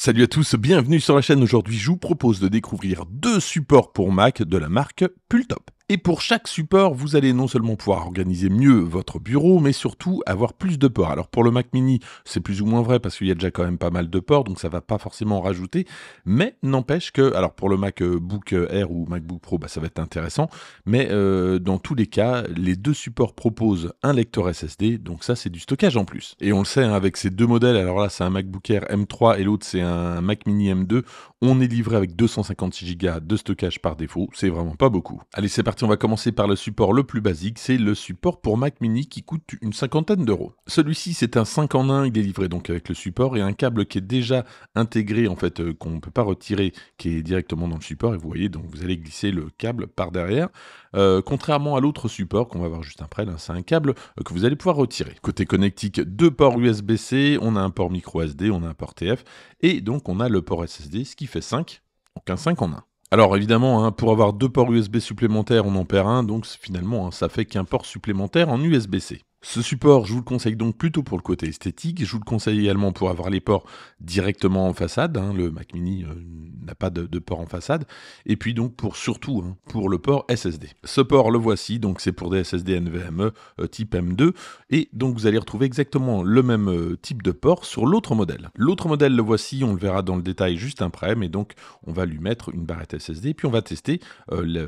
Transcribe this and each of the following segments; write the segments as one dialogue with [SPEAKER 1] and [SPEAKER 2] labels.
[SPEAKER 1] Salut à tous, bienvenue sur la chaîne. Aujourd'hui, je vous propose de découvrir deux supports pour Mac de la marque Pultop. Et pour chaque support, vous allez non seulement pouvoir organiser mieux votre bureau, mais surtout avoir plus de ports. Alors pour le Mac mini, c'est plus ou moins vrai parce qu'il y a déjà quand même pas mal de ports, donc ça ne va pas forcément rajouter. Mais n'empêche que, alors pour le MacBook euh, Air ou MacBook Pro, bah, ça va être intéressant. Mais euh, dans tous les cas, les deux supports proposent un lecteur SSD, donc ça c'est du stockage en plus. Et on le sait, hein, avec ces deux modèles, alors là c'est un MacBook Air M3 et l'autre c'est un Mac mini M2, on est livré avec 256 Go de stockage par défaut, c'est vraiment pas beaucoup. Allez, c'est parti on va commencer par le support le plus basique, c'est le support pour Mac Mini qui coûte une cinquantaine d'euros. Celui-ci c'est un 5 en 1, il est livré donc avec le support et un câble qui est déjà intégré en fait euh, qu'on ne peut pas retirer, qui est directement dans le support et vous voyez donc vous allez glisser le câble par derrière. Euh, contrairement à l'autre support qu'on va voir juste après, c'est un câble euh, que vous allez pouvoir retirer. Côté connectique, deux ports USB-C, on a un port micro SD, on a un port TF et donc on a le port SSD, ce qui fait 5, donc un 5 en 1. Alors évidemment, hein, pour avoir deux ports USB supplémentaires, on en perd un, donc finalement, hein, ça fait qu'un port supplémentaire en USB-C. Ce support, je vous le conseille donc plutôt pour le côté esthétique. Je vous le conseille également pour avoir les ports directement en façade. Hein. Le Mac Mini euh, n'a pas de, port en façade. Et puis donc pour surtout hein, pour le port SSD. Ce port, le voici. Donc c'est pour des SSD NVMe euh, type M2. Et donc vous allez retrouver exactement le même euh, type de port sur l'autre modèle. L'autre modèle, le voici. On le verra dans le détail juste après. Mais donc on va lui mettre une barrette SSD. Puis on va tester la,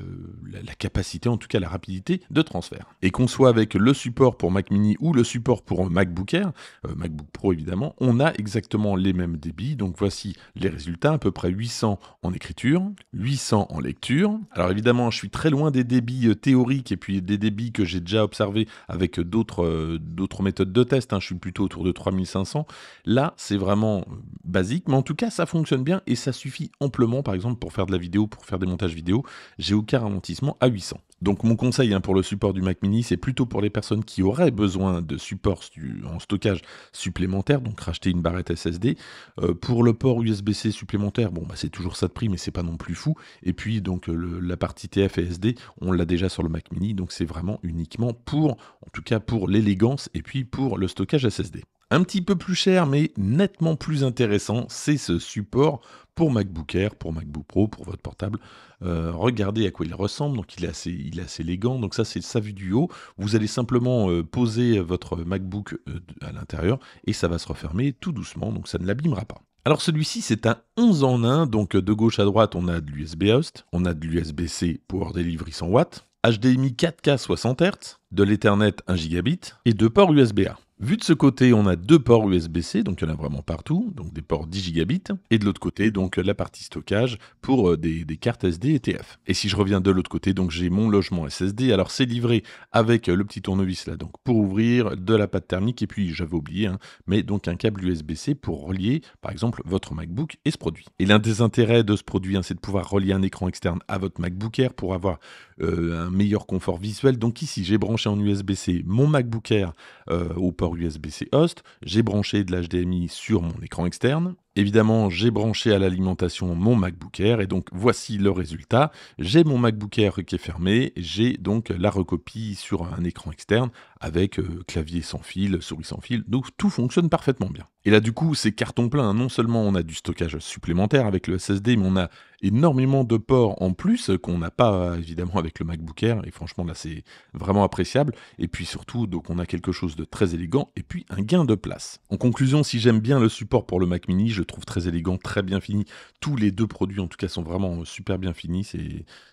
[SPEAKER 1] la, capacité, en tout cas la rapidité de transfert. Et qu'on soit avec le support pour Mac Mini ou le support pour MacBook Air, euh, MacBook Pro évidemment, on a exactement les mêmes débits. Donc voici les résultats, à peu près 800 en écriture, 800 en lecture. Alors évidemment, je suis très loin des débits euh, théoriques et puis des débits que j'ai déjà observés avec euh, d'autres d'autres méthodes de test. Hein. Je suis plutôt autour de 3500. Là, c'est vraiment basique, mais en tout cas, ça fonctionne bien et ça suffit amplement, par exemple, pour faire de la vidéo, pour faire des montages vidéo. J'ai aucun ralentissement à 800. Donc mon conseil hein, pour le support du Mac Mini, c'est plutôt pour les personnes qui auraient besoin de support en stockage supplémentaire, donc racheter une barrette SSD. Euh, pour le port USB-C supplémentaire, bon, bah, c'est toujours ça de prix, mais c'est pas non plus fou. Et puis, donc, la partie TF et SD, on l'a déjà sur le Mac mini, donc c'est vraiment uniquement pour, en tout cas, pour l'élégance et puis pour le stockage SSD. Un petit peu plus cher, mais nettement plus intéressant, c'est ce support pour MacBook Air, pour MacBook Pro, pour votre portable. Euh, regardez à quoi il ressemble, donc il est assez, il est assez élégant. Donc ça, c'est sa vue du haut. Vous allez simplement euh, poser votre MacBook euh, à l'intérieur et ça va se refermer tout doucement, donc ça ne l'abîmera pas. Alors celui-ci c'est un 11 en 1, donc de gauche à droite on a de l'USB host, on a de l'USB-C pour délivrer 100 watts, HDMI 4K 60 Hz, de l'Ethernet 1 gigabit et de ports USB-A. Vu de ce côté, on a deux ports USB-C, donc il y en a vraiment partout, donc des ports 10 gigabits, et de l'autre côté, donc la partie stockage pour euh, des, cartes SD et TF. Et si je reviens de l'autre côté, donc j'ai mon logement SSD, alors c'est livré avec le petit tournevis là, donc pour ouvrir, de la pâte thermique, et puis j'avais oublié, hein, mais donc un câble USB-C pour relier par exemple votre MacBook et ce produit. Et l'un des intérêts de ce produit, hein, c'est de pouvoir relier un écran externe à votre MacBook Air pour avoir euh, un meilleur confort visuel. Donc ici, j'ai branché en USB-C mon MacBook Air euh, au port USB-C host, j'ai branché de l'HDMI sur mon écran externe, Évidemment, j'ai branché à l'alimentation mon MacBook Air et donc voici le résultat. J'ai mon MacBook Air qui est fermé, j'ai donc la recopie sur un écran externe avec euh, clavier sans fil, souris sans fil, donc tout fonctionne parfaitement bien. Et là du coup, c'est carton plein, hein. non seulement on a du stockage supplémentaire avec le SSD, mais on a énormément de ports en plus qu'on n'a pas évidemment avec le MacBook Air, et franchement là c'est vraiment appréciable, et puis surtout, donc on a quelque chose de très élégant, et puis un gain de place. En conclusion, si j'aime bien le support pour le Mac mini, je trouve très élégant, très bien fini. Tous les deux produits, en tout cas, sont vraiment euh, super bien finis.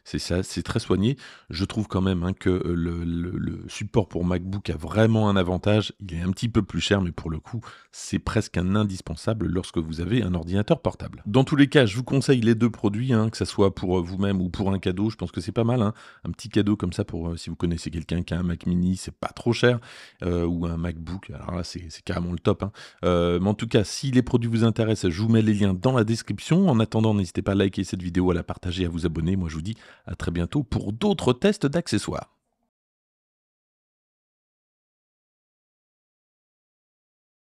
[SPEAKER 1] C'est ça, c'est très soigné. Je trouve quand même hein, que euh, le, support pour MacBook a vraiment un avantage. Il est un petit peu plus cher, mais pour le coup, c'est presque un indispensable lorsque vous avez un ordinateur portable. Dans tous les cas, je vous conseille les deux produits, hein, que ce soit pour euh, vous-même ou pour un cadeau. Je pense que c'est pas mal. Hein. Un petit cadeau comme ça pour si vous connaissez quelqu'un qui a un Mac Mini, c'est pas trop cher, ou un MacBook. Alors là, c'est carrément le top. mais en tout cas, si les produits vous intéressent je vous mets les liens dans la description. En attendant, n'hésitez pas à liker cette vidéo, à la partager, à vous abonner. Moi, je vous dis à très bientôt pour d'autres tests d'accessoires.